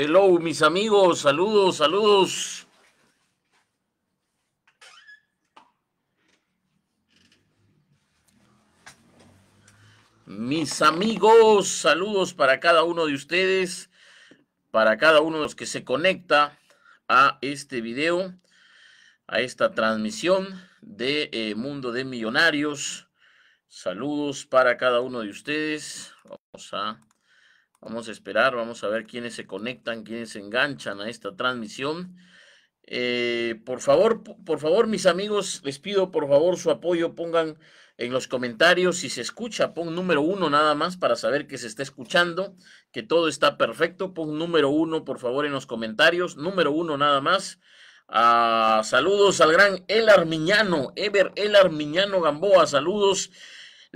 Hello, mis amigos, saludos, saludos. Mis amigos, saludos para cada uno de ustedes, para cada uno de los que se conecta a este video, a esta transmisión de eh, Mundo de Millonarios. Saludos para cada uno de ustedes. Vamos a Vamos a esperar, vamos a ver quiénes se conectan, quiénes se enganchan a esta transmisión. Eh, por favor, por favor, mis amigos, les pido por favor su apoyo. Pongan en los comentarios si se escucha, pon número uno nada más para saber que se está escuchando, que todo está perfecto. Pon número uno, por favor, en los comentarios. Número uno nada más. Ah, saludos al gran El Armiñano, Ever El Armiñano Gamboa. Saludos.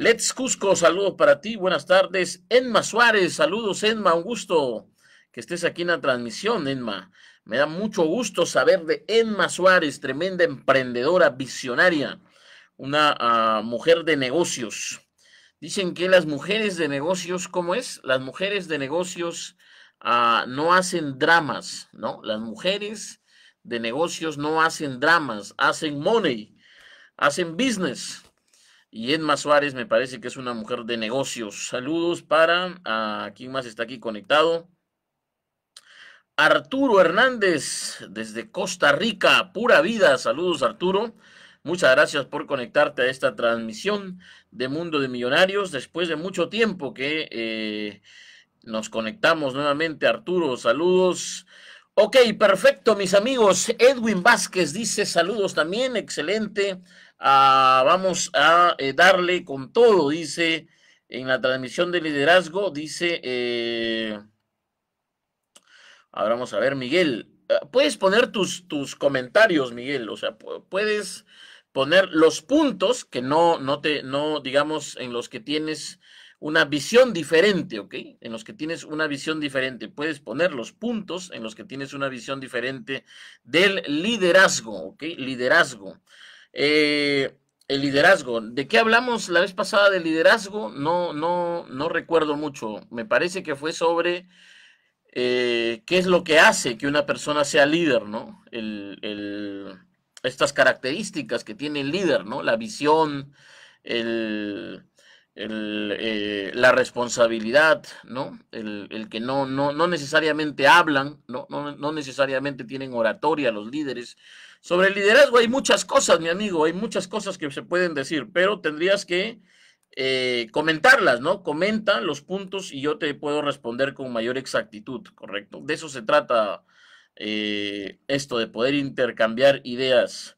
Let's Cusco, saludos para ti, buenas tardes. Enma Suárez, saludos Enma, un gusto que estés aquí en la transmisión, Enma. Me da mucho gusto saber de Enma Suárez, tremenda emprendedora, visionaria, una ah, mujer de negocios. Dicen que las mujeres de negocios, ¿cómo es? Las mujeres de negocios ah, no hacen dramas, ¿no? Las mujeres de negocios no hacen dramas, hacen money, hacen business. Y Edma Suárez me parece que es una mujer de negocios. Saludos para a ah, quién más está aquí conectado. Arturo Hernández desde Costa Rica, pura vida. Saludos Arturo. Muchas gracias por conectarte a esta transmisión de Mundo de Millonarios. Después de mucho tiempo que eh, nos conectamos nuevamente, Arturo, saludos. Ok, perfecto, mis amigos. Edwin Vázquez dice saludos también, excelente. Ah, vamos a eh, darle con todo, dice en la transmisión de liderazgo, dice, eh, ahora vamos a ver, Miguel, ah, puedes poner tus, tus comentarios, Miguel, o sea, puedes poner los puntos que no, no te, no, digamos, en los que tienes una visión diferente, ¿ok? En los que tienes una visión diferente. Puedes poner los puntos en los que tienes una visión diferente del liderazgo, ¿ok? Liderazgo. Eh, el liderazgo. ¿De qué hablamos la vez pasada de liderazgo? No, no, no recuerdo mucho. Me parece que fue sobre eh, qué es lo que hace que una persona sea líder, ¿no? El, estas características que tiene el líder, ¿no? La visión, el, el, eh, la responsabilidad, ¿no? El, que no, no, no necesariamente hablan, ¿no? No, no necesariamente tienen oratoria los líderes, sobre el liderazgo hay muchas cosas, mi amigo, hay muchas cosas que se pueden decir, pero tendrías que eh, comentarlas, ¿no? Comenta los puntos y yo te puedo responder con mayor exactitud, ¿correcto? De eso se trata eh, esto, de poder intercambiar ideas.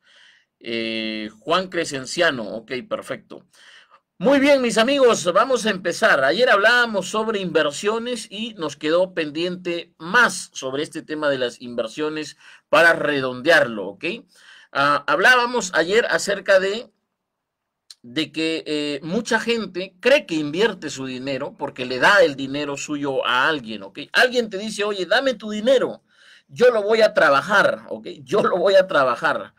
Eh, Juan Crescenciano, ok, perfecto. Muy bien, mis amigos, vamos a empezar. Ayer hablábamos sobre inversiones y nos quedó pendiente más sobre este tema de las inversiones para redondearlo, ¿ok? Ah, hablábamos ayer acerca de, de que eh, mucha gente cree que invierte su dinero porque le da el dinero suyo a alguien, ¿ok? Alguien te dice, oye, dame tu dinero, yo lo voy a trabajar, ¿ok? Yo lo voy a trabajar.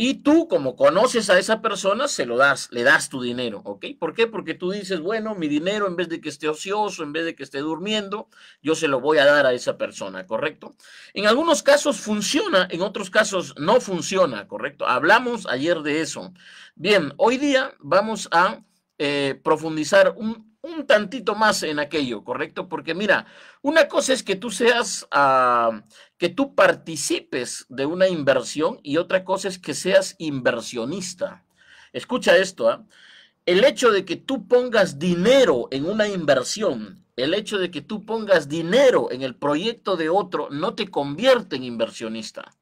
Y tú, como conoces a esa persona, se lo das, le das tu dinero, ¿ok? ¿Por qué? Porque tú dices, bueno, mi dinero en vez de que esté ocioso, en vez de que esté durmiendo, yo se lo voy a dar a esa persona, ¿correcto? En algunos casos funciona, en otros casos no funciona, ¿correcto? Hablamos ayer de eso. Bien, hoy día vamos a eh, profundizar un tantito más en aquello, ¿correcto? Porque mira, una cosa es que tú seas, ah, que tú participes de una inversión y otra cosa es que seas inversionista. Escucha esto, ¿ah? el hecho de que tú pongas dinero en una inversión, el hecho de que tú pongas dinero en el proyecto de otro, no te convierte en inversionista.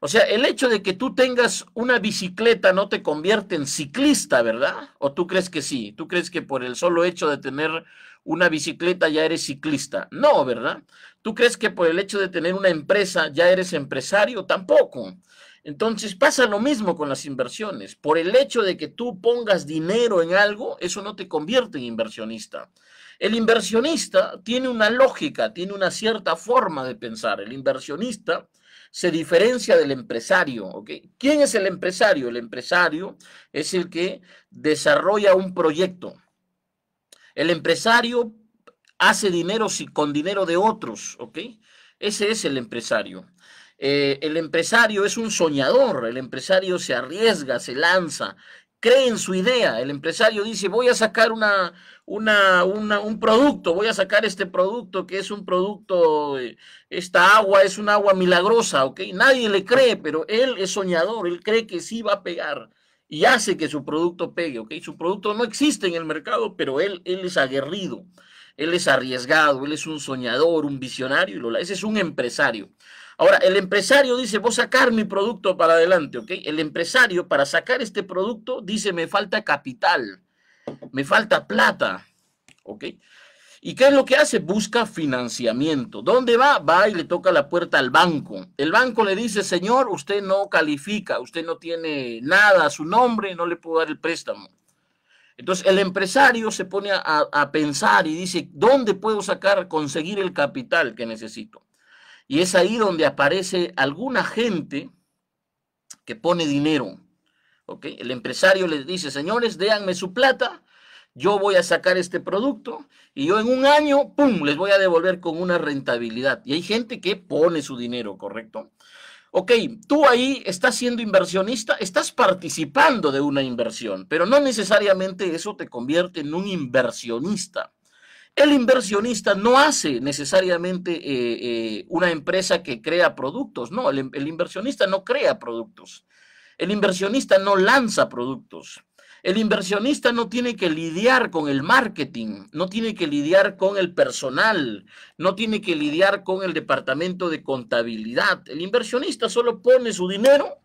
O sea, el hecho de que tú tengas una bicicleta no te convierte en ciclista, ¿verdad? ¿O tú crees que sí? ¿Tú crees que por el solo hecho de tener una bicicleta ya eres ciclista. No, ¿verdad? ¿Tú crees que por el hecho de tener una empresa ya eres empresario? Tampoco. Entonces pasa lo mismo con las inversiones. Por el hecho de que tú pongas dinero en algo, eso no te convierte en inversionista. El inversionista tiene una lógica, tiene una cierta forma de pensar. El inversionista se diferencia del empresario. ¿Quién es el empresario? El empresario es el que desarrolla un proyecto. El empresario hace dinero con dinero de otros, ¿ok? Ese es el empresario. Eh, el empresario es un soñador, el empresario se arriesga, se lanza, cree en su idea. El empresario dice, voy a sacar un producto, voy a sacar este producto que es un producto, eh, esta agua es un agua milagrosa, ¿ok? Nadie le cree, pero él es soñador, él cree que sí va a pegar y hace que su producto pegue, ¿ok? Su producto no existe en el mercado, pero él, él es aguerrido, él es arriesgado, él es un soñador, un visionario, ese es un empresario. Ahora, el empresario dice, voy a sacar mi producto para adelante, ¿ok? El empresario para sacar este producto dice, me falta capital, me falta plata, ¿ok? ¿Y qué es lo que hace? Busca financiamiento. ¿Dónde va? Va y le toca la puerta al banco. El banco le dice, señor, usted no califica, usted no tiene nada a su nombre, no le puedo dar el préstamo. Entonces el empresario se pone a, pensar y dice, ¿dónde puedo sacar, conseguir el capital que necesito? Y es ahí donde aparece alguna gente que pone dinero. El empresario les dice, señores, déanme su plata yo voy a sacar este producto y yo en un año, ¡pum!, les voy a devolver con una rentabilidad. Y hay gente que pone su dinero, ¿correcto? Ok, tú ahí estás siendo inversionista, estás participando de una inversión, pero no necesariamente eso te convierte en un inversionista. El inversionista no hace necesariamente eh, eh, una empresa que crea productos, no, el, el inversionista no crea productos, el inversionista no lanza productos. El inversionista no tiene que lidiar con el marketing, no tiene que lidiar con el personal, no tiene que lidiar con el departamento de contabilidad. El inversionista solo pone su dinero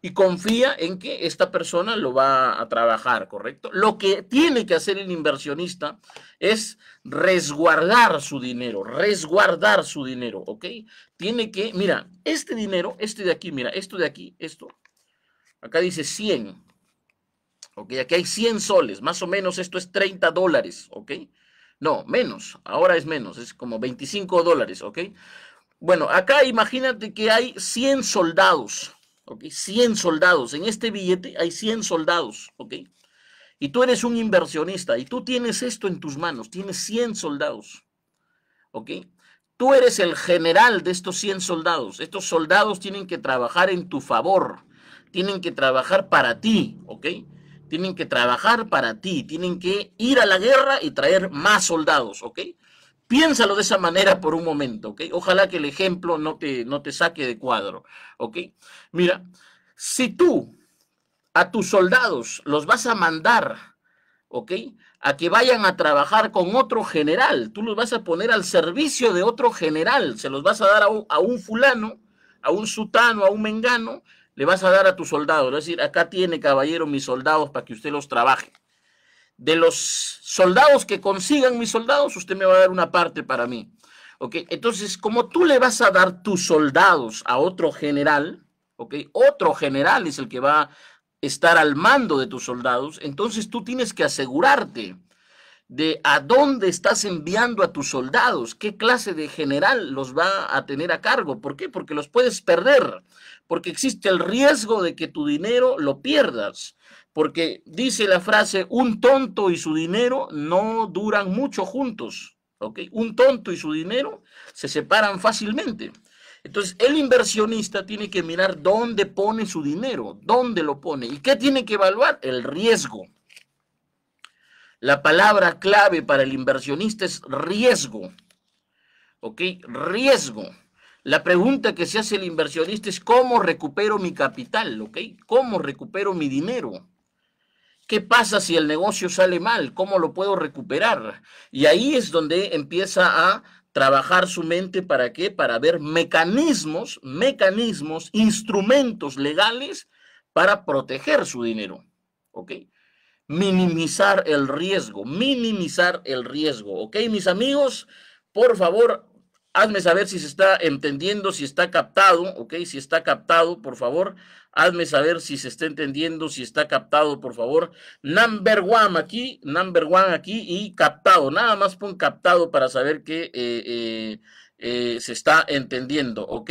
y confía en que esta persona lo va a trabajar, ¿correcto? Lo que tiene que hacer el inversionista es resguardar su dinero, resguardar su dinero, ¿ok? Tiene que, mira, este dinero, este de aquí, mira, esto de aquí, esto, acá dice 100, ¿ok? Aquí hay 100 soles, más o menos esto es 30 dólares, ¿ok? No, menos, ahora es menos, es como 25 dólares, ¿ok? Bueno, acá imagínate que hay 100 soldados, ¿ok? 100 soldados, en este billete hay 100 soldados, ¿ok? Y tú eres un inversionista y tú tienes esto en tus manos, tienes 100 soldados, ¿ok? Tú eres el general de estos 100 soldados. Estos soldados tienen que trabajar en tu favor, tienen que trabajar para ti, ¿ok? tienen que trabajar para ti, tienen que ir a la guerra y traer más soldados, ¿ok? Piénsalo de esa manera por un momento, ¿ok? Ojalá que el ejemplo no te, no te saque de cuadro, ¿ok? Mira, si tú a tus soldados los vas a mandar, ¿ok? A que vayan a trabajar con otro general, tú los vas a poner al servicio de otro general, se los vas a dar a un, a un fulano, a un sutano, a un mengano, le vas a dar a tus soldados. Es decir, acá tiene, caballero, mis soldados para que usted los trabaje. De los soldados que consigan mis soldados, usted me va a dar una parte para mí. Entonces, como tú le vas a dar tus soldados a otro general, Otro general es el que va a estar al mando de tus soldados, entonces tú tienes que asegurarte de a dónde estás enviando a tus soldados, qué clase de general los va a tener a cargo. ¿Por qué? Porque los puedes perder porque existe el riesgo de que tu dinero lo pierdas. Porque dice la frase, un tonto y su dinero no duran mucho juntos. Un tonto y su dinero se separan fácilmente. Entonces, el inversionista tiene que mirar dónde pone su dinero, dónde lo pone. ¿Y qué tiene que evaluar? El riesgo. La palabra clave para el inversionista es riesgo. ¿Ok? Riesgo. La pregunta que se hace el inversionista es cómo recupero mi capital, ¿ok? ¿Cómo recupero mi dinero? ¿Qué pasa si el negocio sale mal? ¿Cómo lo puedo recuperar? Y ahí es donde empieza a trabajar su mente para qué? Para ver mecanismos, mecanismos, instrumentos legales para proteger su dinero. ¿Ok? Minimizar el riesgo, minimizar el riesgo. ¿Ok, mis amigos? Por favor, Hazme saber si se está entendiendo, si está captado, ¿ok? Si está captado, por favor. Hazme saber si se está entendiendo, si está captado, por favor. Number one aquí, number one aquí y captado. Nada más pon captado para saber que eh, eh, eh, se está entendiendo, ¿ok?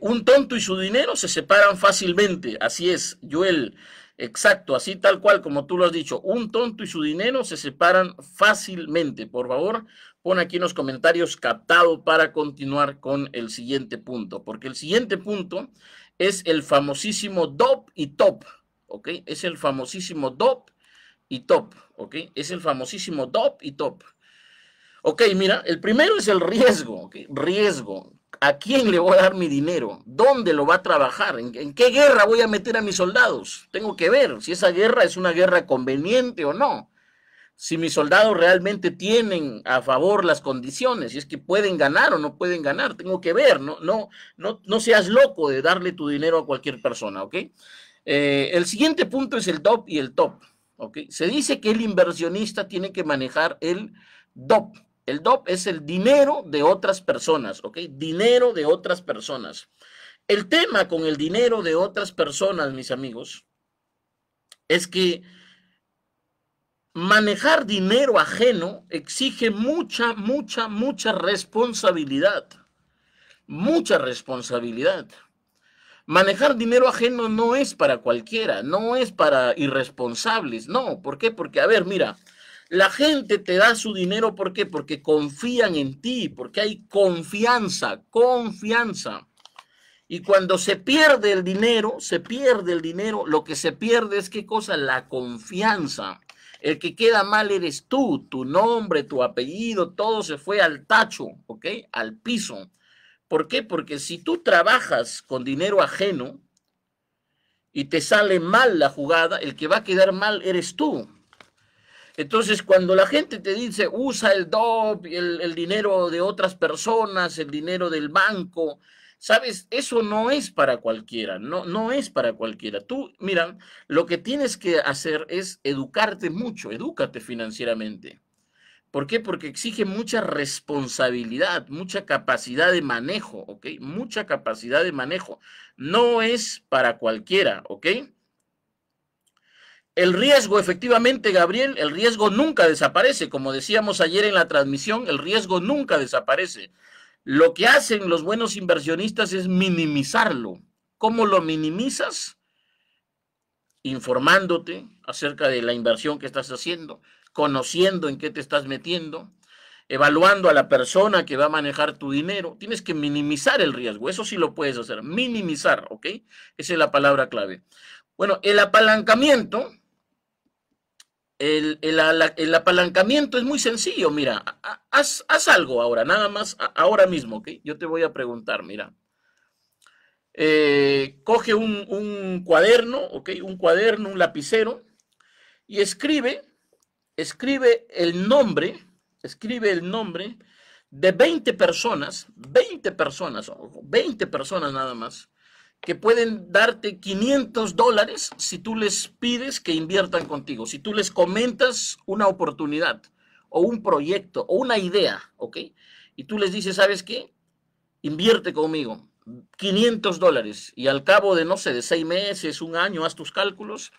un tonto y su dinero se separan fácilmente. Así es, Joel. Exacto, así tal cual como tú lo has dicho. Un tonto y su dinero se separan fácilmente. Por favor, Pon aquí en los comentarios captado para continuar con el siguiente punto, porque el siguiente punto es el famosísimo DOP y TOP, ¿ok? Es el famosísimo DOP y TOP, ¿ok? Es el famosísimo DOP y TOP. Ok, mira, el primero es el riesgo, riesgo. ¿A quién le voy a dar mi dinero? ¿Dónde lo va a trabajar? ¿En qué guerra voy a meter a mis soldados? Tengo que ver si esa guerra es una guerra conveniente o no si mis soldados realmente tienen a favor las condiciones, Y es que pueden ganar o no pueden ganar, tengo que ver, no, no, no, no seas loco de darle tu dinero a cualquier persona, ¿ok? Eh, el siguiente punto es el DOP y el TOP, ¿ok? Se dice que el inversionista tiene que manejar el DOP. El DOP es el dinero de otras personas, ¿ok? Dinero de otras personas. El tema con el dinero de otras personas, mis amigos, es que manejar dinero ajeno exige mucha, mucha, mucha responsabilidad. Mucha responsabilidad. Manejar dinero ajeno no es para cualquiera, no es para irresponsables, no. ¿Por qué? Porque, a ver, mira, la gente te da su dinero, ¿por qué? Porque confían en ti, porque hay confianza, confianza. Y cuando se pierde el dinero, se pierde el dinero, lo que se pierde es qué cosa? La confianza. El que queda mal eres tú, tu nombre, tu apellido, todo se fue al tacho, ¿ok? Al piso. ¿Por qué? Porque si tú trabajas con dinero ajeno y te sale mal la jugada, el que va a quedar mal eres tú. Entonces, cuando la gente te dice, usa el DOP, el, el dinero de otras personas, el dinero del banco, Sabes, eso no es para cualquiera, no, no es para cualquiera. Tú, mira, lo que tienes que hacer es educarte mucho, edúcate financieramente. ¿Por qué? Porque exige mucha responsabilidad, mucha capacidad de manejo, ¿ok? Mucha capacidad de manejo. No es para cualquiera, ¿ok? El riesgo, efectivamente, Gabriel, el riesgo nunca desaparece. Como decíamos ayer en la transmisión, el riesgo nunca desaparece. Lo que hacen los buenos inversionistas es minimizarlo. ¿Cómo lo minimizas? Informándote acerca de la inversión que estás haciendo, conociendo en qué te estás metiendo, evaluando a la persona que va a manejar tu dinero. Tienes que minimizar el riesgo. Eso sí lo puedes hacer. Minimizar, ¿ok? Esa es la palabra clave. Bueno, el apalancamiento el, apalancamiento es muy sencillo, mira, haz, algo ahora, nada más ahora mismo, ¿ok? Yo te voy a preguntar, mira. Eh, coge un, un, cuaderno, ¿ok? Un cuaderno, un lapicero, y escribe, escribe el nombre, escribe el nombre de 20 personas, 20 personas, 20 personas nada más, que pueden darte 500 dólares si tú les pides que inviertan contigo, si tú les comentas una oportunidad o un proyecto o una idea, ¿ok? Y tú les dices, ¿sabes qué? Invierte conmigo 500 dólares y al cabo de, no sé, de seis meses, un año, haz tus cálculos,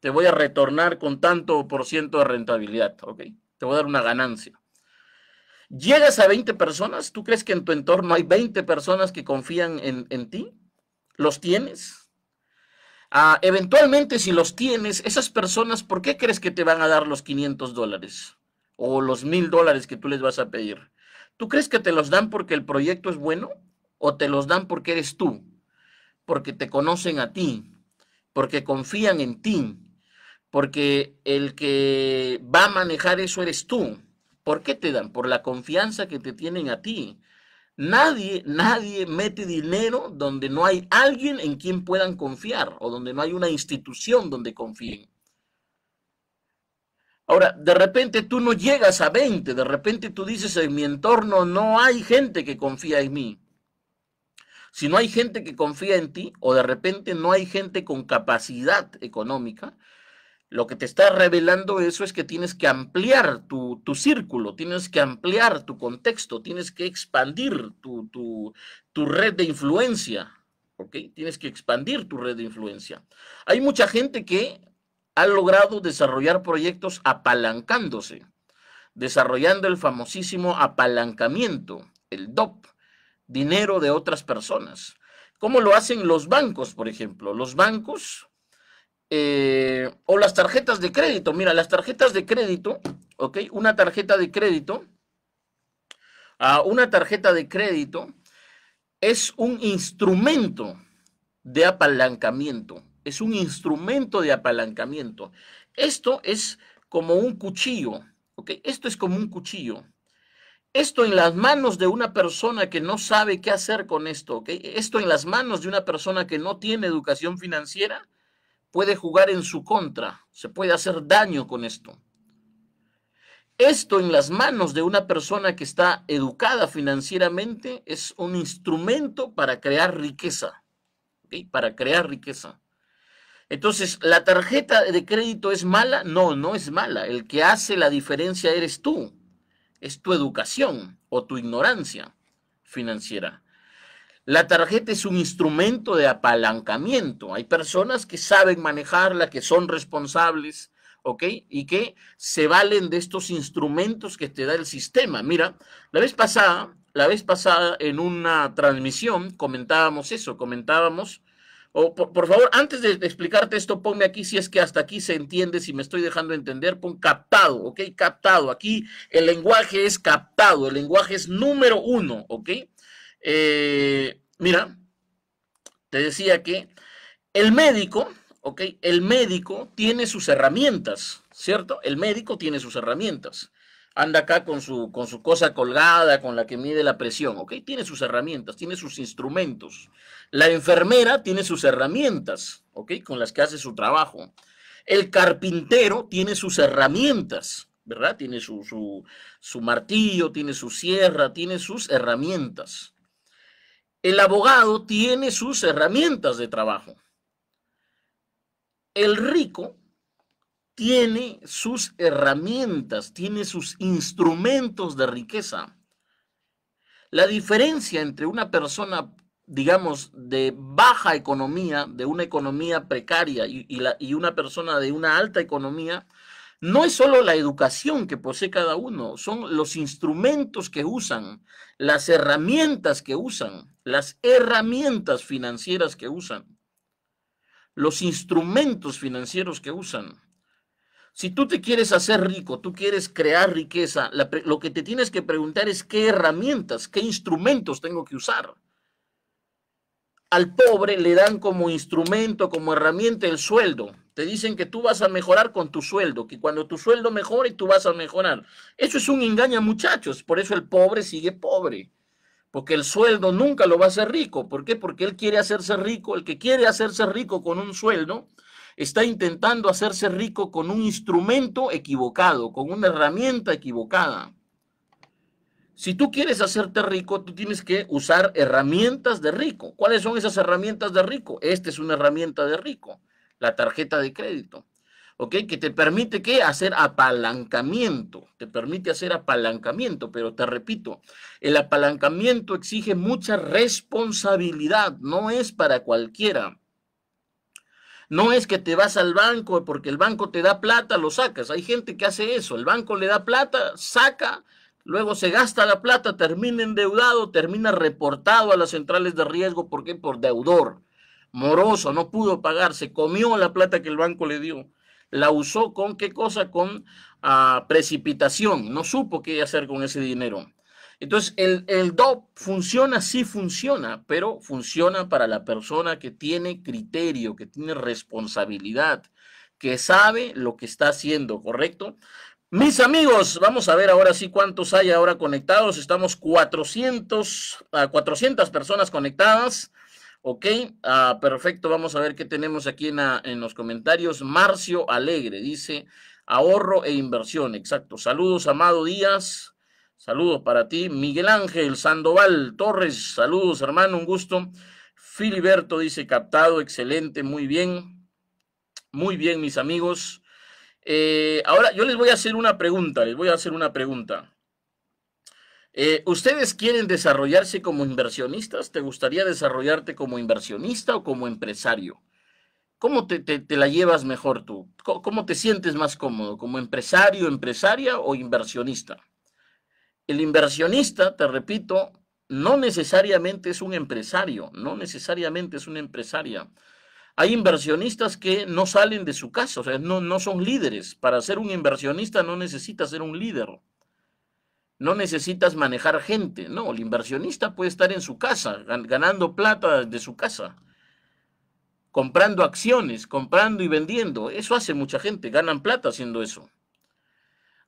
te voy a retornar con tanto por ciento de rentabilidad, ¿ok? Te voy a dar una ganancia. Llegas a 20 personas, ¿tú crees que en tu entorno hay 20 personas que confían en, en ti? ¿Los tienes? Ah, eventualmente, si los tienes, esas personas, ¿por qué crees que te van a dar los 500 dólares o los 1000 dólares que tú les vas a pedir? ¿Tú crees que te los dan porque el proyecto es bueno o te los dan porque eres tú? Porque te conocen a ti, porque confían en ti, porque el que va a manejar eso eres tú. ¿Por qué te dan? Por la confianza que te tienen a ti. Nadie, nadie mete dinero donde no hay alguien en quien puedan confiar o donde no hay una institución donde confíen. Ahora, de repente tú no llegas a 20, de repente tú dices, en mi entorno no hay gente que confía en mí. Si no hay gente que confía en ti o de repente no hay gente con capacidad económica, lo que te está revelando eso es que tienes que ampliar tu, círculo, tienes que ampliar tu contexto, tienes que expandir tu, tu red de influencia. ¿Ok? Tienes que expandir tu red de influencia. Hay mucha gente que ha logrado desarrollar proyectos apalancándose, desarrollando el famosísimo apalancamiento, el DOP, dinero de otras personas. ¿Cómo lo hacen los bancos, por ejemplo? Los bancos eh, o las tarjetas de crédito. Mira, las tarjetas de crédito, ¿ok? Una tarjeta de crédito, a ah, una tarjeta de crédito es un instrumento de apalancamiento, es un instrumento de apalancamiento. Esto es como un cuchillo, ¿ok? Esto es como un cuchillo. Esto en las manos de una persona que no sabe qué hacer con esto, ¿ok? Esto en las manos de una persona que no tiene educación financiera, puede jugar en su contra, se puede hacer daño con esto. Esto en las manos de una persona que está educada financieramente es un instrumento para crear riqueza, para crear riqueza. Entonces, ¿la tarjeta de crédito es mala? No, no es mala. El que hace la diferencia eres tú. Es tu educación o tu ignorancia financiera. La tarjeta es un instrumento de apalancamiento. Hay personas que saben manejarla, que son responsables, ¿ok? Y que se valen de estos instrumentos que te da el sistema. Mira, la vez pasada, la vez pasada en una transmisión comentábamos eso, comentábamos, o por, por, favor, antes de explicarte esto, ponme aquí si es que hasta aquí se entiende, si me estoy dejando entender, pon captado, ¿ok? Captado. Aquí el lenguaje es captado, el lenguaje es número uno, ¿ok? Eh, mira, te decía que el médico, ¿ok? El médico tiene sus herramientas, ¿cierto? El médico tiene sus herramientas. Anda acá con su, con su cosa colgada, con la que mide la presión, ¿ok? Tiene sus herramientas, tiene sus instrumentos. La enfermera tiene sus herramientas, ¿ok? Con las que hace su trabajo. El carpintero tiene sus herramientas, ¿verdad? Tiene su, su martillo, tiene su sierra, tiene sus herramientas el abogado tiene sus herramientas de trabajo. El rico tiene sus herramientas, tiene sus instrumentos de riqueza. La diferencia entre una persona, digamos, de baja economía, de una economía precaria y, una persona de una alta economía, no es solo la educación que posee cada uno, son los instrumentos que usan, las herramientas que usan, las herramientas financieras que usan, los instrumentos financieros que usan. Si tú te quieres hacer rico, tú quieres crear riqueza, lo que te tienes que preguntar es qué herramientas, qué instrumentos tengo que usar. Al pobre le dan como instrumento, como herramienta el sueldo. Te dicen que tú vas a mejorar con tu sueldo, que cuando tu sueldo mejore, tú vas a mejorar. Eso es un engaño, muchachos. Por eso el pobre sigue pobre. Porque el sueldo nunca lo va a hacer rico. ¿Por qué? Porque él quiere hacerse rico. El que quiere hacerse rico con un sueldo está intentando hacerse rico con un instrumento equivocado, con una herramienta equivocada. Si tú quieres hacerte rico, tú tienes que usar herramientas de rico. ¿Cuáles son esas herramientas de rico? Esta es una herramienta de rico la tarjeta de crédito. ¿Ok? Que te permite ¿qué? Hacer apalancamiento. Te permite hacer apalancamiento, pero te repito, el apalancamiento exige mucha responsabilidad, no es para cualquiera. No es que te vas al banco porque el banco te da plata, lo sacas. Hay gente que hace eso. El banco le da plata, saca, luego se gasta la plata, termina endeudado, termina reportado a las centrales de riesgo. ¿Por qué? Por deudor moroso, no pudo pagarse, comió la plata que el banco le dio. La usó con qué cosa? Con ah, precipitación. No supo qué hacer con ese dinero. Entonces, el, el DOP funciona, sí funciona, pero funciona para la persona que tiene criterio, que tiene responsabilidad, que sabe lo que está haciendo, ¿correcto? Mis amigos, vamos a ver ahora sí cuántos hay ahora conectados. Estamos 400, 400 personas conectadas. Ok, ah, perfecto. Vamos a ver qué tenemos aquí en, los comentarios. Marcio Alegre dice ahorro e inversión. Exacto. Saludos, Amado Díaz. Saludos para ti. Miguel Ángel Sandoval Torres. Saludos, hermano. Un gusto. Filiberto dice captado. Excelente. Muy bien. Muy bien, mis amigos. Eh, ahora yo les voy a hacer una pregunta. Les voy a hacer una pregunta. Eh, ¿Ustedes quieren desarrollarse como inversionistas? ¿Te gustaría desarrollarte como inversionista o como empresario? ¿Cómo te, la llevas mejor tú? ¿Cómo, te sientes más cómodo? ¿Como empresario, empresaria o inversionista? El inversionista, te repito, no necesariamente es un empresario, no necesariamente es una empresaria. Hay inversionistas que no salen de su casa, o sea, no, no son líderes. Para ser un inversionista no necesita ser un líder no necesitas manejar gente, no, el inversionista puede estar en su casa, ganando plata de su casa, comprando acciones, comprando y vendiendo. Eso hace mucha gente, ganan plata haciendo eso.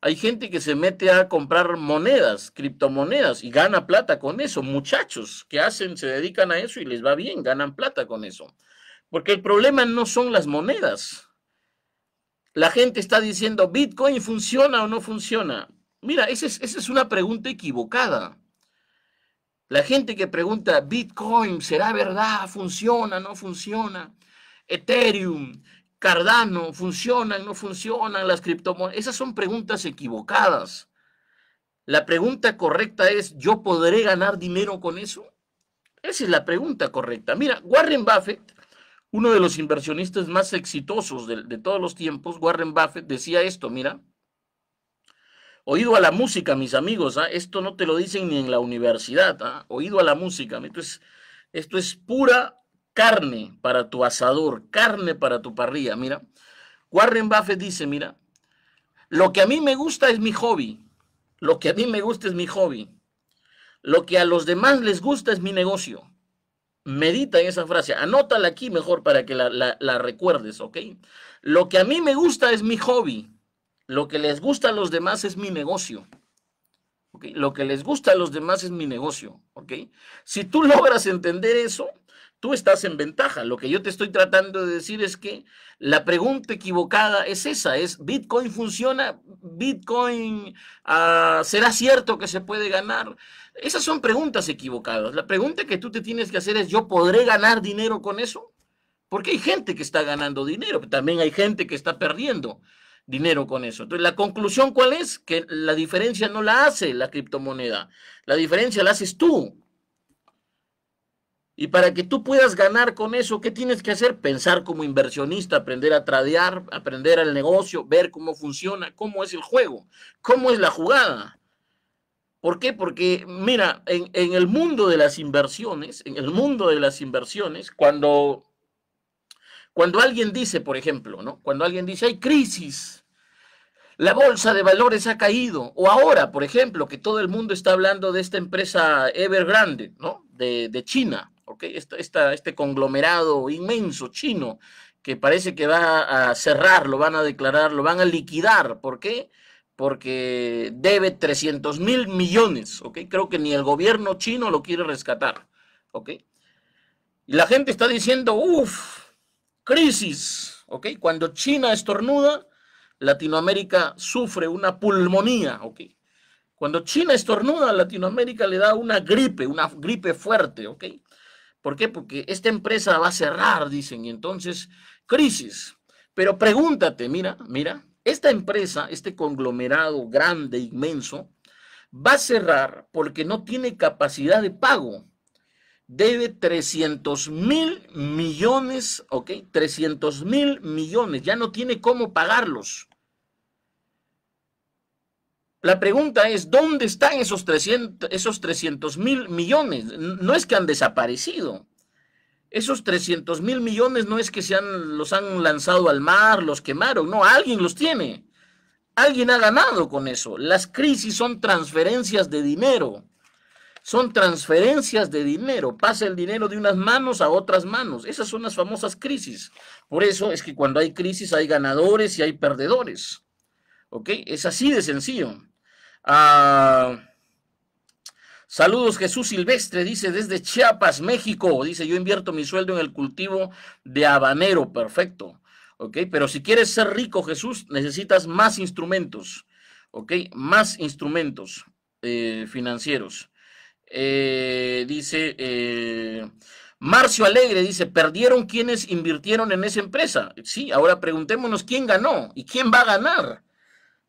Hay gente que se mete a comprar monedas, criptomonedas, y gana plata con eso. Muchachos que hacen, se dedican a eso y les va bien, ganan plata con eso. Porque el problema no son las monedas. La gente está diciendo, Bitcoin funciona o no funciona. Mira, esa es, una pregunta equivocada. La gente que pregunta, Bitcoin, ¿será verdad? ¿Funciona? ¿No funciona? Ethereum, Cardano, ¿funcionan? ¿No funcionan las criptomonedas? Esas son preguntas equivocadas. La pregunta correcta es, ¿yo podré ganar dinero con eso? Esa es la pregunta correcta. Mira, Warren Buffett, uno de los inversionistas más exitosos de todos los tiempos, Warren Buffett decía esto, mira, Oído a la música, mis amigos, ¿ah? esto no te lo dicen ni en la universidad, ¿ah? oído a la música, esto es, esto es pura carne para tu asador, carne para tu parrilla, mira. Warren Buffett dice, mira, lo que a mí me gusta es mi hobby, lo que a mí me gusta es mi hobby, lo que a los demás les gusta es mi negocio. Medita en esa frase, anótala aquí mejor para que la, la recuerdes, ¿ok? Lo que a mí me gusta es mi hobby lo que les gusta a los demás es mi negocio. Lo que les gusta a los demás es mi negocio. Si tú logras entender eso, tú estás en ventaja. Lo que yo te estoy tratando de decir es que la pregunta equivocada es esa, es Bitcoin funciona, Bitcoin ah, será cierto que se puede ganar. Esas son preguntas equivocadas. La pregunta que tú te tienes que hacer es, ¿yo podré ganar dinero con eso? Porque hay gente que está ganando dinero, pero también hay gente que está perdiendo dinero con eso. Entonces, la conclusión cuál es? Que la diferencia no la hace la criptomoneda, la diferencia la haces tú. Y para que tú puedas ganar con eso, ¿qué tienes que hacer? Pensar como inversionista, aprender a tradear, aprender al negocio, ver cómo funciona, cómo es el juego, cómo es la jugada. ¿Por qué? Porque, mira, en, el mundo de las inversiones, en el mundo de las inversiones, cuando, cuando alguien dice, por ejemplo, ¿no? Cuando alguien dice, hay crisis, la bolsa de valores ha caído. O ahora, por ejemplo, que todo el mundo está hablando de esta empresa Evergrande, ¿no? De, de China, ¿ok? Esta, este conglomerado inmenso chino que parece que va a cerrar, lo van a declarar, lo van a liquidar. ¿Por qué? Porque debe 300 mil millones, ¿ok? Creo que ni el gobierno chino lo quiere rescatar, ¿ok? Y la gente está diciendo, uff, crisis, ¿ok? Cuando China estornuda, Latinoamérica sufre una pulmonía, ¿ok? Cuando China estornuda, Latinoamérica le da una gripe, una gripe fuerte, ¿ok? ¿Por qué? Porque esta empresa va a cerrar, dicen, y entonces crisis. Pero pregúntate, mira, mira, esta empresa, este conglomerado grande, inmenso, va a cerrar porque no tiene capacidad de pago. Debe 300 mil millones, ¿ok? 300 mil millones, ya no tiene cómo pagarlos. La pregunta es, ¿dónde están esos 300, esos mil millones? No es que han desaparecido. Esos 300 mil millones no es que se han, los han lanzado al mar, los quemaron, no, alguien los tiene. Alguien ha ganado con eso. Las crisis son transferencias de dinero. Son transferencias de dinero. Pasa el dinero de unas manos a otras manos. Esas son las famosas crisis. Por eso es que cuando hay crisis hay ganadores y hay perdedores. ¿Ok? Es así de sencillo. Ah, saludos Jesús Silvestre, dice desde Chiapas, México. Dice, yo invierto mi sueldo en el cultivo de habanero, perfecto. ¿Ok? Pero si quieres ser rico, Jesús, necesitas más instrumentos. ¿Ok? Más instrumentos eh, financieros. Eh, dice... Eh, Marcio Alegre dice, perdieron quienes invirtieron en esa empresa. Sí, ahora preguntémonos quién ganó y quién va a ganar.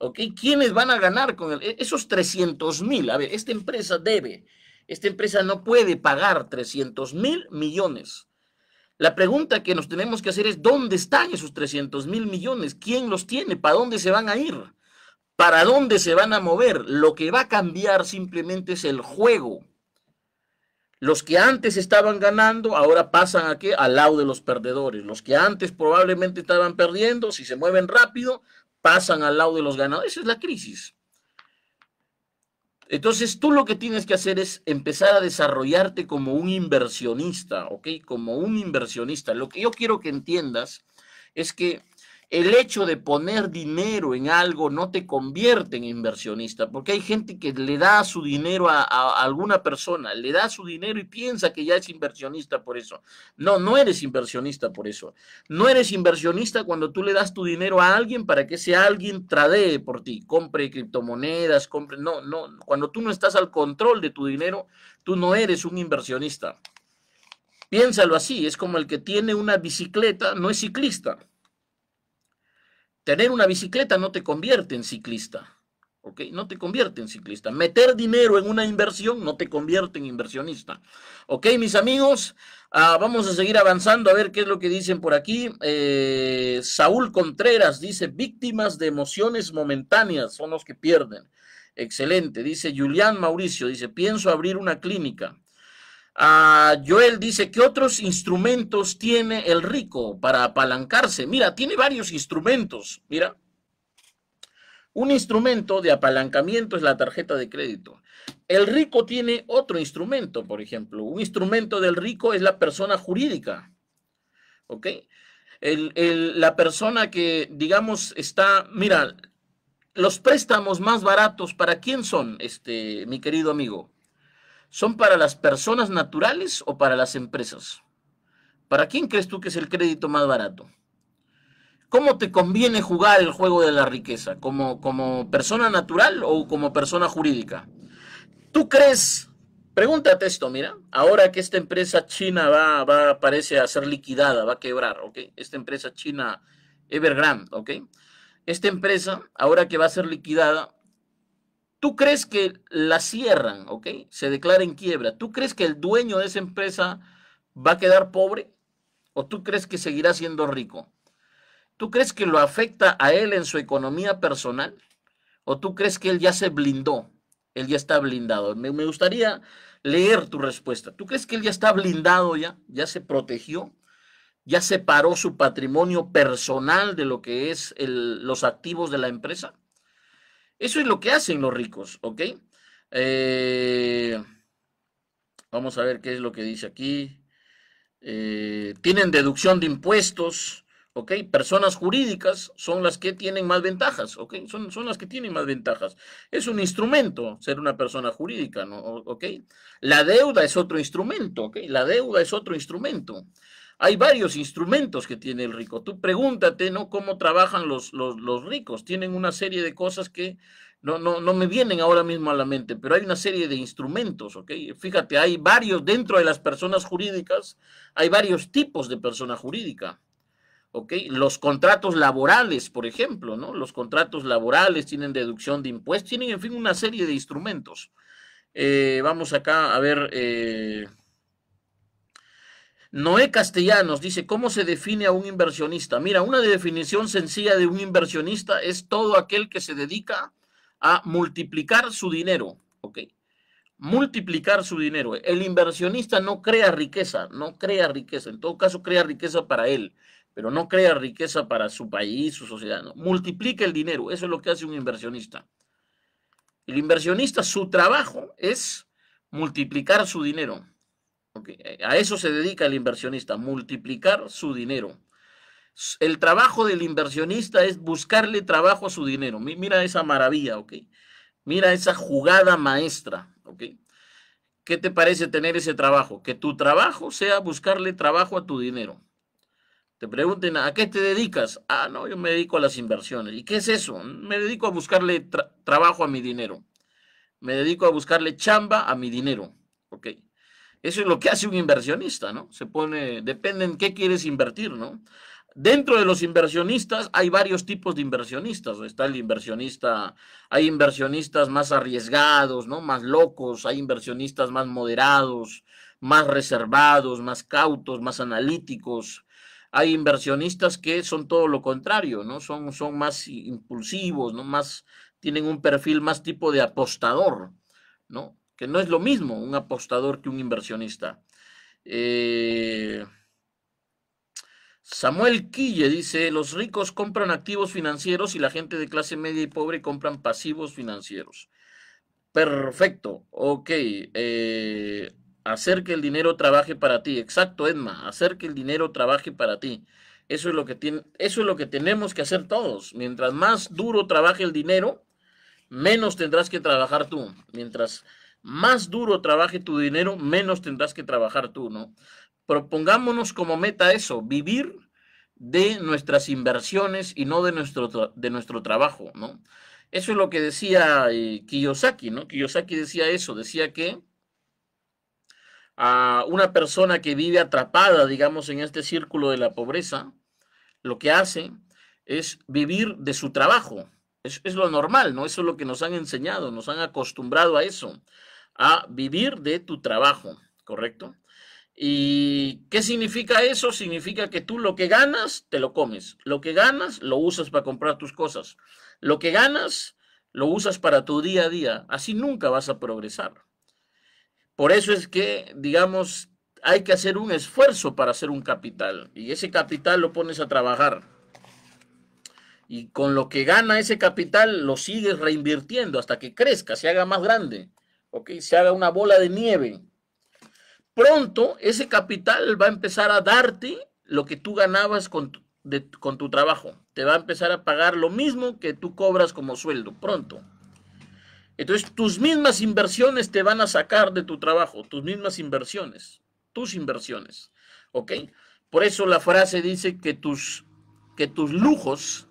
¿ok? ¿Quiénes van a ganar con e, esos 300 mil? A ver, esta empresa debe, esta empresa no puede pagar 300 mil millones. La pregunta que nos tenemos que hacer es, ¿dónde están esos 300 mil millones? ¿Quién los tiene? ¿Para dónde se van a ir? ¿Para dónde se van a mover? Lo que va a cambiar simplemente es el juego. Los que antes estaban ganando, ahora pasan a qué? Al lado de los perdedores. Los que antes probablemente estaban perdiendo, si se mueven rápido, pasan al lado de los ganadores, es la crisis. Entonces, tú lo que tienes que hacer es empezar a desarrollarte como un inversionista, ¿ok? Como un inversionista. Lo que yo quiero que entiendas es que el hecho de poner dinero en algo no te convierte en inversionista, porque hay gente que le da su dinero a, alguna persona, le da su dinero y piensa que ya es inversionista por eso. No, no eres inversionista por eso. No eres inversionista cuando tú le das tu dinero a alguien para que ese alguien tradee por ti, compre criptomonedas, compre... No, no, cuando tú no estás al control de tu dinero, tú no eres un inversionista. Piénsalo así, es como el que tiene una bicicleta, no es ciclista Tener una bicicleta no te convierte en ciclista. ¿ok? No te convierte en ciclista. Meter dinero en una inversión no te convierte en inversionista. ¿Ok, mis amigos? Ah, vamos a seguir avanzando a ver qué es lo que dicen por aquí. Eh, Saúl Contreras dice, víctimas de emociones momentáneas son los que pierden. Excelente. Dice Julián Mauricio, dice, pienso abrir una clínica. Ah, Joel dice, ¿qué otros instrumentos tiene el rico para apalancarse? Mira, tiene varios instrumentos, mira. Un instrumento de apalancamiento es la tarjeta de crédito. El rico tiene otro instrumento, por ejemplo. Un instrumento del rico es la persona jurídica. ¿Ok? la persona que, digamos, está, mira, los préstamos más baratos, ¿para quién son, este, mi querido amigo? ¿son para las personas naturales o para las empresas? ¿Para quién crees tú que es el crédito más barato? ¿Cómo te conviene jugar el juego de la riqueza? ¿Como, como persona natural o como persona jurídica? ¿Tú crees? Pregúntate esto, mira, ahora que esta empresa china va, va, parece a ser liquidada, va a quebrar, ¿ok? Esta empresa china Evergrande, ¿ok? Esta empresa, ahora que va a ser liquidada, ¿Tú crees que la cierran, ok? Se declara en quiebra. ¿Tú crees que el dueño de esa empresa va a quedar pobre? ¿O tú crees que seguirá siendo rico? ¿Tú crees que lo afecta a él en su economía personal? ¿O tú crees que él ya se blindó? Él ya está blindado. Me, gustaría leer tu respuesta. ¿Tú crees que él ya está blindado ya? ¿Ya se protegió? ¿Ya separó su patrimonio personal de lo que es los activos de la empresa? Eso es lo que hacen los ricos, ¿ok? Eh, vamos a ver qué es lo que dice aquí. Eh, tienen deducción de impuestos, ¿ok? Personas jurídicas son las que tienen más ventajas, ¿ok? Son, las que tienen más ventajas. Es un instrumento ser una persona jurídica, ¿Ok? La deuda es otro instrumento, ¿ok? La deuda es otro instrumento. Hay varios instrumentos que tiene el rico. Tú pregúntate, ¿no? ¿Cómo trabajan los, ricos? Tienen una serie de cosas que no, no, me vienen ahora mismo a la mente, pero hay una serie de instrumentos, ¿ok? Fíjate, hay varios dentro de las personas jurídicas, hay varios tipos de persona jurídica. ¿ok? Los contratos laborales, por ejemplo, ¿no? Los contratos laborales tienen deducción de impuestos, tienen, en fin, una serie de instrumentos. Eh, vamos acá a ver. Eh, Noé Castellanos dice, ¿cómo se define a un inversionista? Mira, una definición sencilla de un inversionista es todo aquel que se dedica a multiplicar su dinero, ¿ok? Multiplicar su dinero. El inversionista no crea riqueza, no crea riqueza, en todo caso crea riqueza para él, pero no crea riqueza para su país, su sociedad, no. Multiplica el dinero, eso es lo que hace un inversionista. El inversionista, su trabajo es multiplicar su dinero. Eh, a eso se dedica el inversionista, multiplicar su dinero. El trabajo del inversionista es buscarle trabajo a su dinero. Mira esa maravilla, ¿ok? Mira esa jugada maestra, ¿ok? ¿Qué te parece tener ese trabajo? Que tu trabajo sea buscarle trabajo a tu dinero. Te pregunten, ¿a qué te dedicas? Ah, no, yo me dedico a las inversiones. ¿Y qué es eso? Me dedico a buscarle trabajo a mi dinero. Me dedico a buscarle chamba a mi dinero, ¿ok? Eso es lo que hace un inversionista, ¿no? Se pone, depende en qué quieres invertir, ¿no? Dentro de los inversionistas hay varios tipos de inversionistas. Está el inversionista, hay inversionistas más arriesgados, ¿no? Más locos, hay inversionistas más moderados, más reservados, más cautos, más analíticos. Hay inversionistas que son todo lo contrario, ¿no? Son, son más impulsivos, ¿no? Más, tienen un perfil más tipo de apostador, ¿no? que no es lo mismo un apostador que un inversionista. Eh, Samuel Quille dice, los ricos compran activos financieros y la gente de clase media y pobre compran pasivos financieros. Perfecto, ok. Eh, hacer que el dinero trabaje para ti. Exacto, Edma, hacer que el dinero trabaje para ti. Eso es lo que, tiene, eso es lo que tenemos que hacer todos. Mientras más duro trabaje el dinero, menos tendrás que trabajar tú. Mientras más duro trabaje tu dinero, menos tendrás que trabajar tú, ¿no? Propongámonos como meta eso, vivir de nuestras inversiones y no de nuestro, de nuestro trabajo, ¿no? Eso es lo que decía eh, Kiyosaki, ¿no? Kiyosaki decía eso, decía que a una persona que vive atrapada, digamos, en este círculo de la pobreza, lo que hace es vivir de su trabajo. Es, es lo normal, ¿no? Eso es lo que nos han enseñado, nos han acostumbrado a eso a vivir de tu trabajo, ¿correcto? ¿Y qué significa eso? Significa que tú lo que ganas, te lo comes. Lo que ganas, lo usas para comprar tus cosas. Lo que ganas, lo usas para tu día a día. Así nunca vas a progresar. Por eso es que, digamos, hay que hacer un esfuerzo para hacer un capital. Y ese capital lo pones a trabajar. Y con lo que gana ese capital, lo sigues reinvirtiendo hasta que crezca, se haga más grande. Se haga una bola de nieve. Pronto ese capital va a empezar a darte lo que tú ganabas con tu, trabajo. Te va a empezar a pagar lo mismo que tú cobras como sueldo, pronto. Entonces, tus mismas inversiones te van a sacar de tu trabajo, tus mismas inversiones, tus inversiones, ¿ok? Por eso la frase dice que tus, que tus lujos,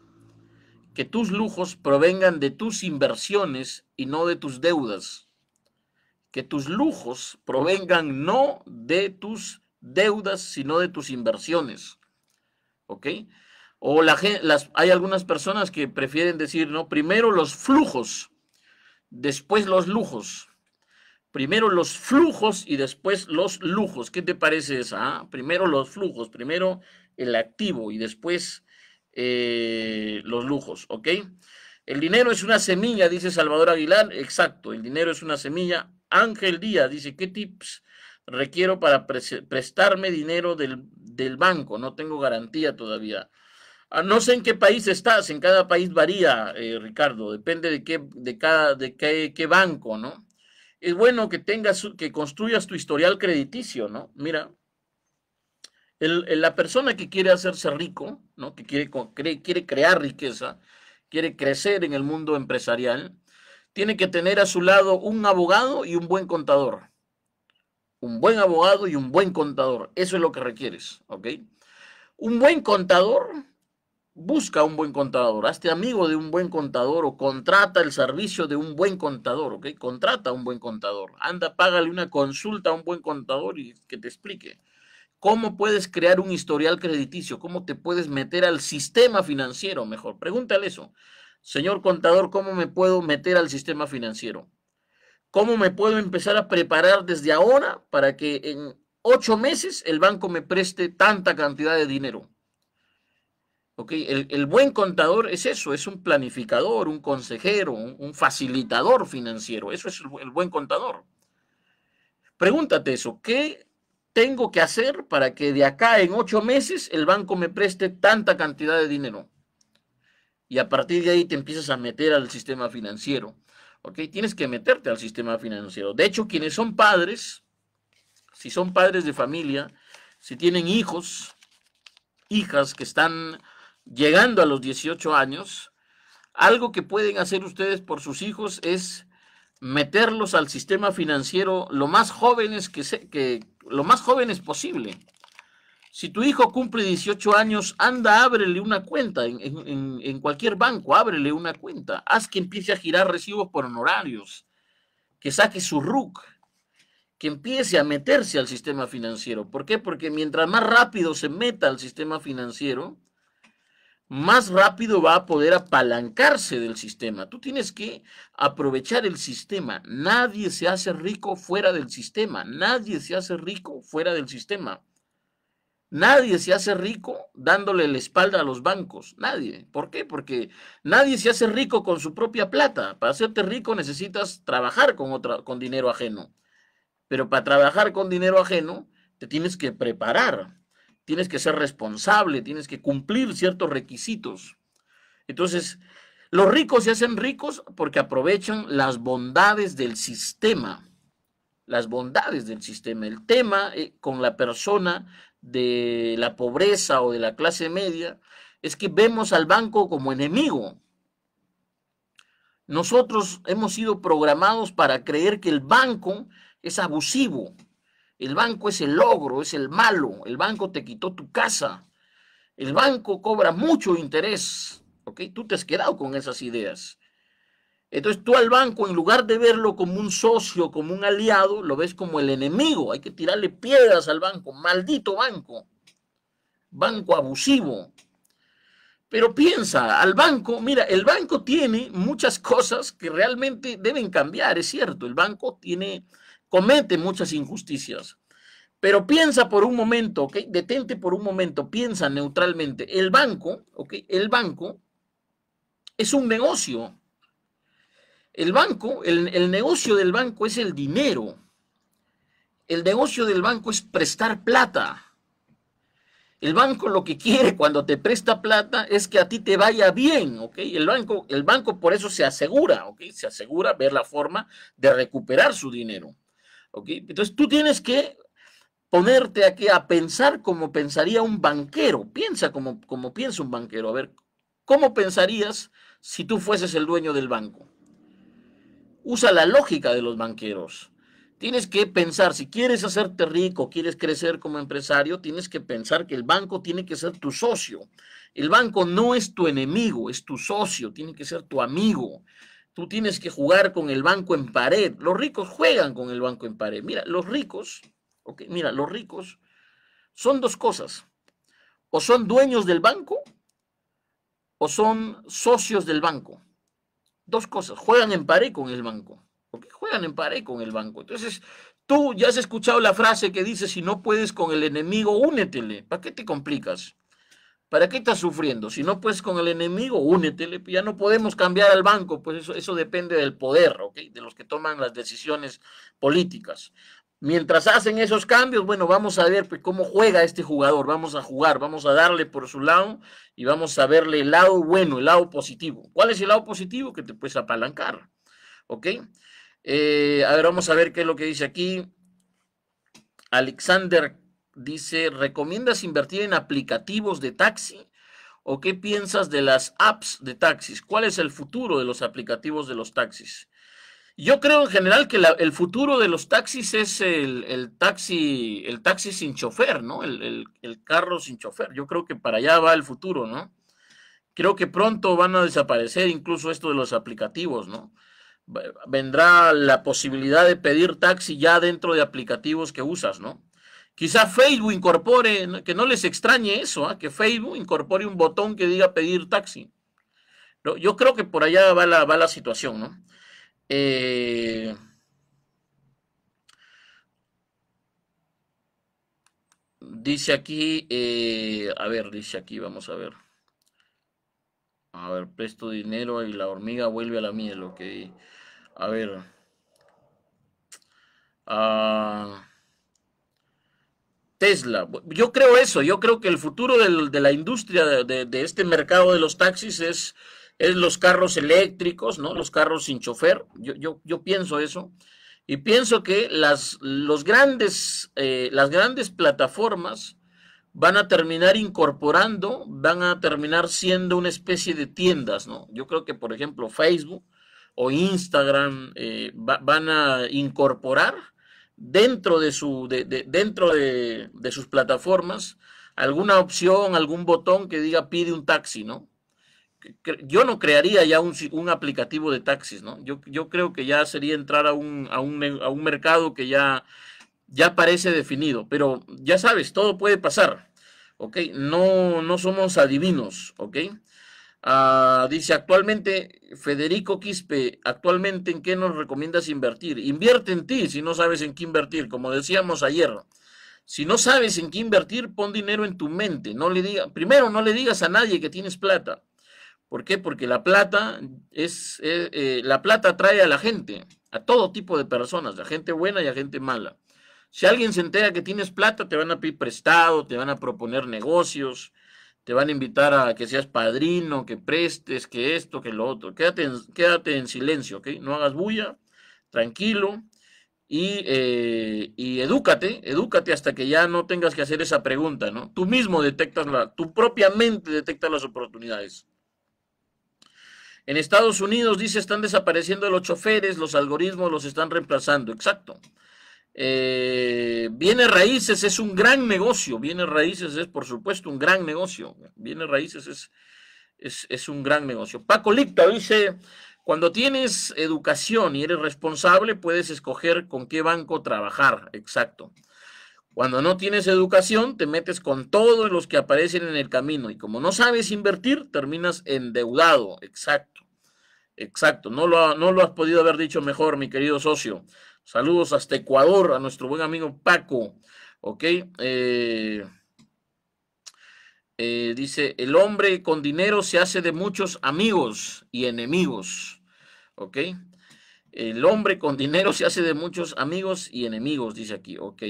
que tus lujos provengan de tus inversiones y no de tus deudas que tus lujos provengan no de tus deudas, sino de tus inversiones. ¿Ok? O hay algunas personas que prefieren decir, ¿no? Primero los flujos, después los lujos. Primero los flujos y después los lujos. ¿Qué te parece esa? Ah? Primero los flujos, primero el activo y después eh, los lujos, ¿ok? El dinero es una semilla, dice Salvador Aguilar. Exacto, el dinero es una semilla, Ángel Díaz dice, ¿qué tips requiero para prestarme dinero del, del, banco? No tengo garantía todavía. Ah, no sé en qué país estás, en cada país varía, eh, Ricardo, depende de qué, de cada, de qué, banco, ¿no? Es bueno que tengas, que construyas tu historial crediticio, ¿no? Mira, la persona que quiere hacerse rico, ¿no? que quiere, quiere, crear riqueza, quiere crecer en el mundo empresarial, tiene que tener a su lado un abogado y un buen contador. Un buen abogado y un buen contador. Eso es lo que requieres, ¿ok? Un buen contador, busca un buen contador, hazte amigo de un buen contador o contrata el servicio de un buen contador, ¿ok? Contrata a un buen contador. Anda, págale una consulta a un buen contador y que te explique. ¿Cómo puedes crear un historial crediticio? ¿Cómo te puedes meter al sistema financiero? Mejor, pregúntale eso. Señor contador, ¿cómo me puedo meter al sistema financiero? ¿Cómo me puedo empezar a preparar desde ahora para que en ocho meses el banco me preste tanta cantidad de dinero? Okay. El, buen contador es eso, es un planificador, un consejero, un, facilitador financiero. Eso es el, buen contador. Pregúntate eso, ¿qué tengo que hacer para que de acá en ocho meses el banco me preste tanta cantidad de dinero? Y a partir de ahí te empiezas a meter al sistema financiero. ¿Ok? Tienes que meterte al sistema financiero. De hecho, quienes son padres, si son padres de familia, si tienen hijos, hijas que están llegando a los 18 años, algo que pueden hacer ustedes por sus hijos es meterlos al sistema financiero lo más jóvenes que, que lo más jóvenes posible. Si tu hijo cumple 18 años, anda, ábrele una cuenta en, cualquier banco, ábrele una cuenta. Haz que empiece a girar recibos por honorarios, que saque su RUC, que empiece a meterse al sistema financiero. ¿Por qué? Porque mientras más rápido se meta al sistema financiero, más rápido va a poder apalancarse del sistema. Tú tienes que aprovechar el sistema. Nadie se hace rico fuera del sistema. Nadie se hace rico fuera del sistema. Nadie se hace rico dándole la espalda a los bancos. Nadie. ¿Por qué? Porque nadie se hace rico con su propia plata. Para hacerte rico necesitas trabajar con, otra, con dinero ajeno. Pero para trabajar con dinero ajeno, te tienes que preparar, tienes que ser responsable, tienes que cumplir ciertos requisitos. Entonces, los ricos se hacen ricos porque aprovechan las bondades del sistema, las bondades del sistema, el tema eh, con la persona de la pobreza o de la clase media es que vemos al banco como enemigo. Nosotros hemos sido programados para creer que el banco es abusivo, el banco es el logro, es el malo, el banco te quitó tu casa, el banco cobra mucho interés, ¿ok? Tú te has quedado con esas ideas. Entonces tú al banco, en lugar de verlo como un socio, como un aliado, lo ves como el enemigo. Hay que tirarle piedras al banco. Maldito banco. Banco abusivo. Pero piensa, al banco, mira, el banco tiene muchas cosas que realmente deben cambiar, es cierto. El banco tiene, comete muchas injusticias. Pero piensa por un momento, Detente por un momento, piensa neutralmente. El banco, ¿ok? El banco es un negocio el banco, el, negocio del banco es el dinero. El negocio del banco es prestar plata. El banco lo que quiere cuando te presta plata es que a ti te vaya bien, ¿ok? El banco, el banco por eso se asegura, ¿ok? Se asegura ver la forma de recuperar su dinero, ¿ok? Entonces tú tienes que ponerte aquí a pensar como pensaría un banquero, piensa como, como piensa un banquero, a ver, ¿cómo pensarías si tú fueses el dueño del banco? Usa la lógica de los banqueros. Tienes que pensar, si quieres hacerte rico, quieres crecer como empresario, tienes que pensar que el banco tiene que ser tu socio. El banco no es tu enemigo, es tu socio, tiene que ser tu amigo. Tú tienes que jugar con el banco en pared. Los ricos juegan con el banco en pared. Mira, los ricos, ok, mira, los ricos son dos cosas. O son dueños del banco o son socios del banco dos cosas, juegan en pared con el banco, qué juegan en pared con el banco. Entonces, tú ya has escuchado la frase que dice, si no puedes con el enemigo, únetele. ¿Para qué te complicas? ¿Para qué estás sufriendo? Si no puedes con el enemigo, únetele. Pues ya no podemos cambiar al banco, pues eso, eso depende del poder, de los que toman las decisiones políticas. Mientras hacen esos cambios, bueno, vamos a ver pues, cómo juega este jugador, vamos a jugar, vamos a darle por su lado y vamos a verle el lado bueno, el lado positivo. ¿Cuál es el lado positivo? Que te puedes apalancar, ¿ok? Eh, a ver, vamos a ver qué es lo que dice aquí. Alexander dice, ¿recomiendas invertir en aplicativos de taxi? ¿O qué piensas de las apps de taxis? ¿Cuál es el futuro de los aplicativos de los taxis? Yo creo en general que el futuro de los taxis es el, taxi, el taxi sin chofer, ¿no? El, carro sin chofer. Yo creo que para allá va el futuro, ¿no? Creo que pronto van a desaparecer incluso esto de los aplicativos, ¿no? Vendrá la posibilidad de pedir taxi ya dentro de aplicativos que usas, ¿no? Quizá Facebook incorpore, que no les extrañe eso, ¿ah? que Facebook incorpore un botón que diga pedir taxi. Yo creo que por allá va la, va la situación, ¿no? Eh, dice aquí, eh, a ver, dice aquí, vamos a ver. A ver, presto dinero y la hormiga vuelve a la miel, que A ver. Ah, Tesla, yo creo eso, yo creo que el futuro de la industria de este mercado de los taxis es es los carros eléctricos, ¿no? Los carros sin chofer, yo, yo, yo pienso eso. Y pienso que las, los grandes, eh, las grandes plataformas van a terminar incorporando, van a terminar siendo una especie de tiendas, ¿no? Yo creo que, por ejemplo, Facebook o Instagram eh, van a incorporar dentro de, su, de, dentro de, de sus plataformas alguna opción, algún botón que diga pide un taxi, ¿no? yo no crearía ya un, aplicativo de taxis, ¿no? Yo, yo, creo que ya sería entrar a un, a a un mercado que ya, ya parece definido, pero ya sabes, todo puede pasar, ¿ok? No, no somos adivinos, ¿ok? Ah, dice actualmente, Federico Quispe, actualmente en qué nos recomiendas invertir? Invierte en ti si no sabes en qué invertir, como decíamos ayer. Si no sabes en qué invertir, pon dinero en tu mente. No le diga, primero, no le digas a nadie que tienes plata. ¿Por qué? Porque la plata es, eh, eh, la plata atrae a la gente, a todo tipo de personas, a gente buena y a gente mala. Si alguien se entera que tienes plata, te van a pedir prestado, te van a proponer negocios, te van a invitar a que seas padrino, que prestes, que esto, que lo otro. Quédate en, quédate en silencio, ¿ok? No hagas bulla, tranquilo y, eh, y edúcate, edúcate hasta que ya no tengas que hacer esa pregunta, ¿no? Tú mismo detectas, la, tu propia mente detecta las oportunidades. En Estados Unidos, dice, están desapareciendo los choferes, los algoritmos los están reemplazando. Exacto. Viene eh, raíces es un gran negocio. viene raíces es, por supuesto, un gran negocio. viene raíces es, es, es un gran negocio. Paco Licta dice, cuando tienes educación y eres responsable, puedes escoger con qué banco trabajar. Exacto. Cuando no tienes educación, te metes con todos los que aparecen en el camino y como no sabes invertir, terminas endeudado. Exacto, exacto. No lo, no lo has podido haber dicho mejor, mi querido socio. Saludos hasta Ecuador a nuestro buen amigo Paco. ¿Ok? Eh, eh, dice, el hombre con dinero se hace de muchos amigos y enemigos. ¿Ok? El hombre con dinero se hace de muchos amigos y enemigos, dice aquí. Ok.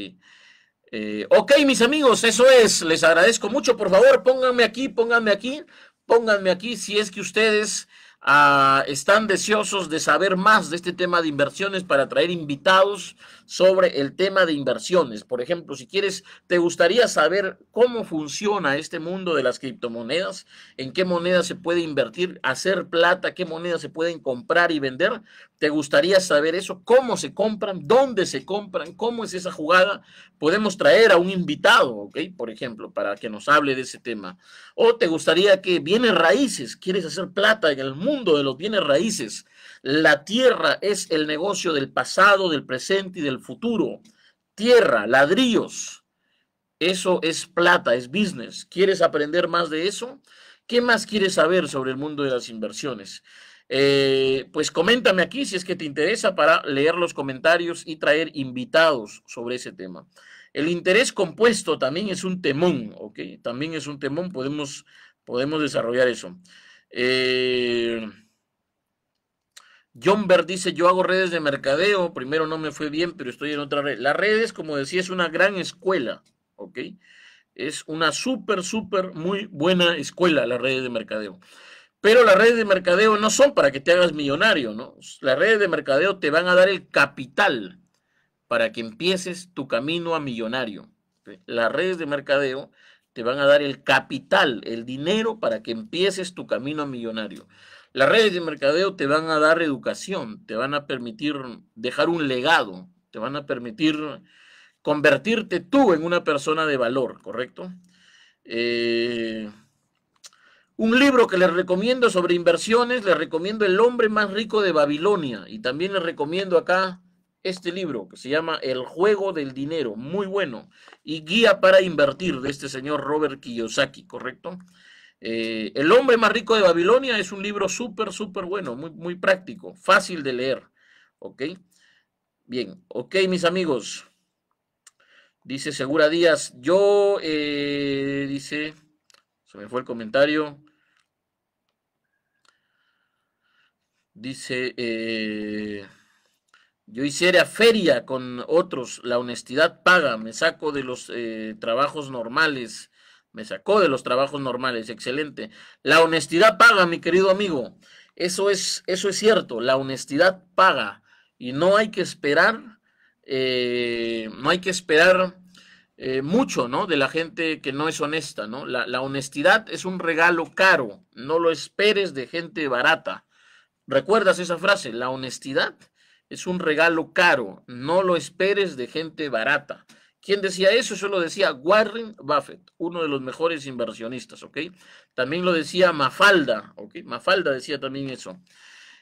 Eh, ok, mis amigos, eso es. Les agradezco mucho. Por favor, pónganme aquí, pónganme aquí, pónganme aquí si es que ustedes Ah, están deseosos de saber más de este tema de inversiones para traer invitados sobre el tema de inversiones. Por ejemplo, si quieres, te gustaría saber cómo funciona este mundo de las criptomonedas, en qué moneda se puede invertir, hacer plata, qué monedas se pueden comprar y vender. ¿Te gustaría saber eso? ¿Cómo se compran? ¿Dónde se compran? ¿Cómo es esa jugada? Podemos traer a un invitado, ¿ok? Por ejemplo, para que nos hable de ese tema. ¿O te gustaría que vienen raíces? ¿Quieres hacer plata en el mundo? mundo de los bienes raíces. La tierra es el negocio del pasado, del presente y del futuro. Tierra, ladrillos. Eso es plata, es business. ¿Quieres aprender más de eso? ¿Qué más quieres saber sobre el mundo de las inversiones? Eh, pues coméntame aquí si es que te interesa para leer los comentarios y traer invitados sobre ese tema. El interés compuesto también es un temón, ¿ok? También es un temón, podemos, podemos desarrollar eso. Eh, John Bert dice, yo hago redes de mercadeo, primero no me fue bien, pero estoy en otra red. Las redes, como decía, es una gran escuela, ¿ok? Es una súper, súper, muy buena escuela las redes de mercadeo. Pero las redes de mercadeo no son para que te hagas millonario, ¿no? Las redes de mercadeo te van a dar el capital para que empieces tu camino a millonario. Las redes de mercadeo te van a dar el capital, el dinero para que empieces tu camino millonario. Las redes de mercadeo te van a dar educación, te van a permitir dejar un legado, te van a permitir convertirte tú en una persona de valor, ¿correcto? Eh, un libro que les recomiendo sobre inversiones, les recomiendo El hombre más rico de Babilonia y también les recomiendo acá este libro que se llama El juego del dinero, muy bueno, y Guía para invertir de este señor Robert Kiyosaki, ¿correcto? Eh, el hombre más rico de Babilonia es un libro súper, súper bueno, muy, muy práctico, fácil de leer, ¿ok? Bien, ok, mis amigos. Dice Segura Díaz, yo, eh, dice, se me fue el comentario. Dice, eh, yo hiciera feria con otros, la honestidad paga, me saco de los eh, trabajos normales, me sacó de los trabajos normales, excelente. La honestidad paga, mi querido amigo, eso es, eso es cierto, la honestidad paga y no hay que esperar, eh, no hay que esperar eh, mucho, ¿no? De la gente que no es honesta, ¿no? la honestidad es un regalo caro, no lo esperes de gente barata. ¿Recuerdas esa frase? La honestidad es un regalo caro, no lo esperes de gente barata. ¿Quién decía eso? Eso lo decía Warren Buffett, uno de los mejores inversionistas, ¿ok? También lo decía Mafalda, ¿ok? Mafalda decía también eso.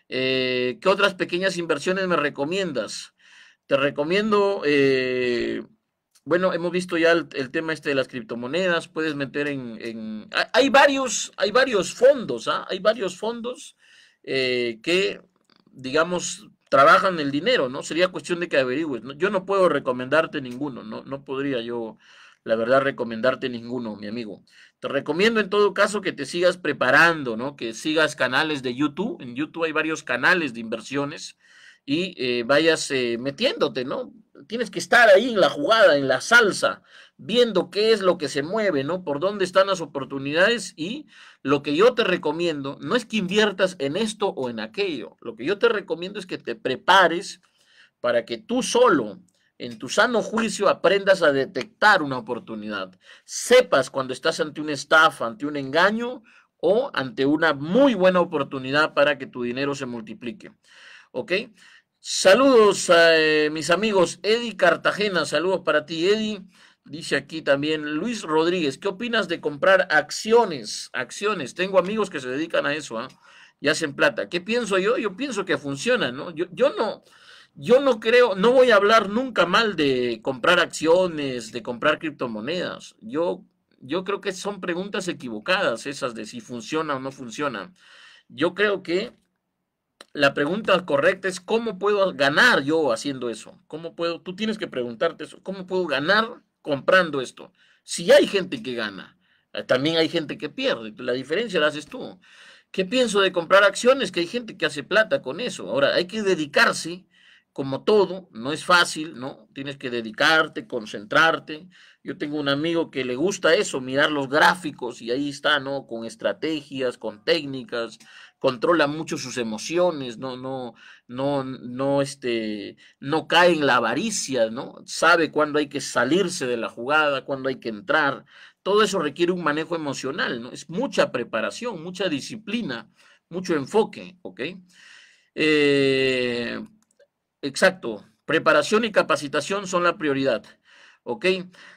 Eh, ¿Qué otras pequeñas inversiones me recomiendas? Te recomiendo, eh, bueno, hemos visto ya el, tema este de las criptomonedas, puedes meter en... hay, varios, hay varios fondos, ¿ah? Hay varios fondos eh, que, digamos, trabajan el dinero, ¿no? Sería cuestión de que averigües. Yo no puedo recomendarte ninguno, no, no podría yo, la verdad, recomendarte ninguno, mi amigo. Te recomiendo en todo caso que te sigas preparando, ¿no? Que sigas canales de YouTube. En YouTube hay varios canales de inversiones y eh, vayas eh, metiéndote, ¿no? Tienes que estar ahí en la jugada, en la salsa, viendo qué es lo que se mueve, ¿no? Por dónde están las oportunidades y lo que yo te recomiendo no es que inviertas en esto o en aquello, lo que yo te recomiendo es que te prepares para que tú solo, en tu sano juicio, aprendas a detectar una oportunidad, sepas cuando estás ante una estafa, ante un engaño o ante una muy buena oportunidad para que tu dinero se multiplique. ¿Ok? Saludos, a eh, mis amigos. Eddie Cartagena, saludos para ti, Eddie. Dice aquí también Luis Rodríguez, ¿qué opinas de comprar acciones? Acciones, tengo amigos que se dedican a eso ¿ah? y hacen plata. ¿Qué pienso yo? Yo pienso que funciona, ¿no? Yo, no, yo no creo, no voy a hablar nunca mal de comprar acciones, de comprar criptomonedas. Yo, yo creo que son preguntas equivocadas esas de si funciona o no funciona. Yo creo que la pregunta correcta es cómo puedo ganar yo haciendo eso. ¿Cómo puedo? Tú tienes que preguntarte eso. ¿Cómo puedo ganar comprando esto. Si hay gente que gana, eh, también hay gente que pierde. La diferencia la haces tú. ¿Qué pienso de comprar acciones? Que hay gente que hace plata con eso. Ahora, hay que dedicarse, como todo, no es fácil, ¿no? Tienes que dedicarte, concentrarte. Yo tengo un amigo que le gusta eso, mirar los gráficos y ahí está, ¿no? Con estrategias, con técnicas, controla mucho sus emociones, no, no, no, no, este, no cae en la avaricia, ¿no? Sabe cuándo hay que salirse de la jugada, cuándo hay que entrar. Todo eso requiere un manejo emocional, ¿no? Es mucha preparación, mucha disciplina, mucho enfoque, ¿ok? Eh, exacto. Preparación y capacitación son la prioridad. ¿ok?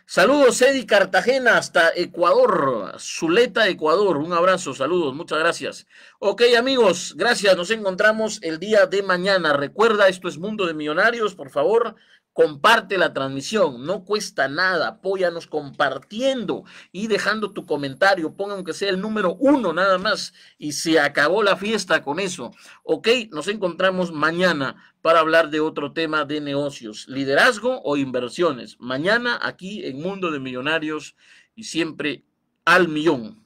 Saludos, Eddie Cartagena, hasta Ecuador, Zuleta, Ecuador. Un abrazo, saludos, muchas gracias. Ok, amigos, gracias. Nos encontramos el día de mañana. Recuerda, esto es Mundo de Millonarios, por favor. Comparte la transmisión, no cuesta nada, apóyanos compartiendo y dejando tu comentario, Pongan que sea el número uno nada más y se acabó la fiesta con eso. Ok, nos encontramos mañana para hablar de otro tema de negocios, liderazgo o inversiones. Mañana aquí en Mundo de Millonarios y siempre al millón.